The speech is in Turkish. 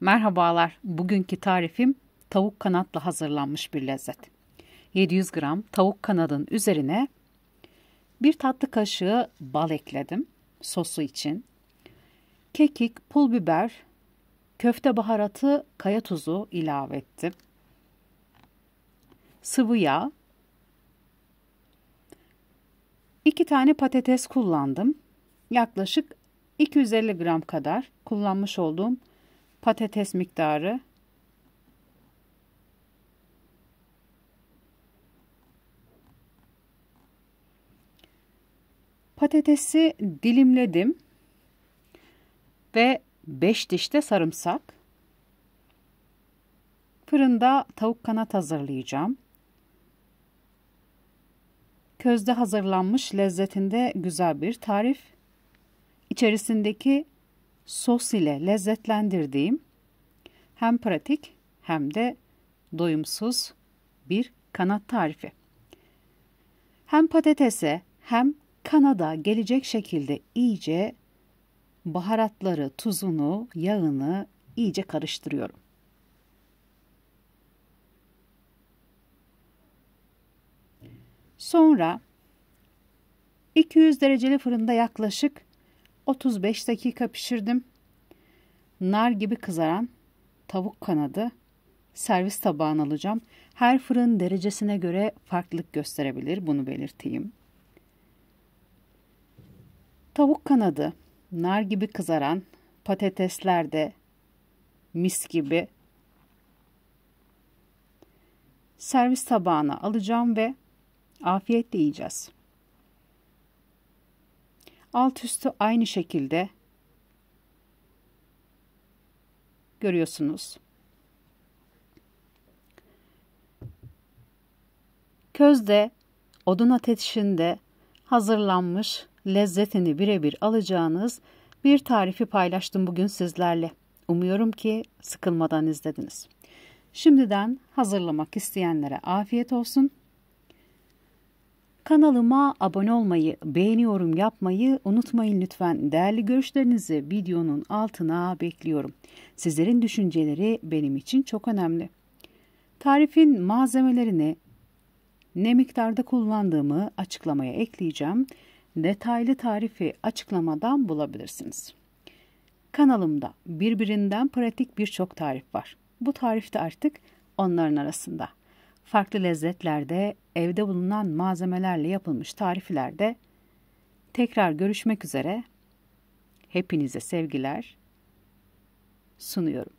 Merhabalar, bugünkü tarifim tavuk kanatla hazırlanmış bir lezzet. 700 gram tavuk kanadın üzerine bir tatlı kaşığı bal ekledim sosu için. Kekik, pul biber, köfte baharatı, kaya tuzu ilave ettim. Sıvı yağ, 2 tane patates kullandım. Yaklaşık 250 gram kadar kullanmış olduğum patates miktarı Patatesi dilimledim ve 5 dişte sarımsak. Fırında tavuk kanat hazırlayacağım. Közde hazırlanmış lezzetinde güzel bir tarif. İçerisindeki sos ile lezzetlendirdiğim hem pratik hem de doyumsuz bir kanat tarifi. Hem patatese hem kanada gelecek şekilde iyice baharatları, tuzunu, yağını iyice karıştırıyorum. Sonra 200 dereceli fırında yaklaşık 35 dakika pişirdim. Nar gibi kızaran tavuk kanadı servis tabağına alacağım. Her fırın derecesine göre farklılık gösterebilir bunu belirteyim. Tavuk kanadı nar gibi kızaran patatesler de mis gibi servis tabağına alacağım ve afiyetle yiyeceğiz. Alt üstü aynı şekilde görüyorsunuz. Közde, odun ateşinde hazırlanmış lezzetini birebir alacağınız bir tarifi paylaştım bugün sizlerle. Umuyorum ki sıkılmadan izlediniz. Şimdiden hazırlamak isteyenlere afiyet olsun. Kanalıma abone olmayı, beğeni yorum yapmayı unutmayın lütfen. Değerli görüşlerinizi videonun altına bekliyorum. Sizlerin düşünceleri benim için çok önemli. Tarifin malzemelerini ne miktarda kullandığımı açıklamaya ekleyeceğim. Detaylı tarifi açıklamadan bulabilirsiniz. Kanalımda birbirinden pratik birçok tarif var. Bu tarif de artık onların arasında farklı lezzetlerde, evde bulunan malzemelerle yapılmış tariflerde tekrar görüşmek üzere hepinize sevgiler sunuyorum.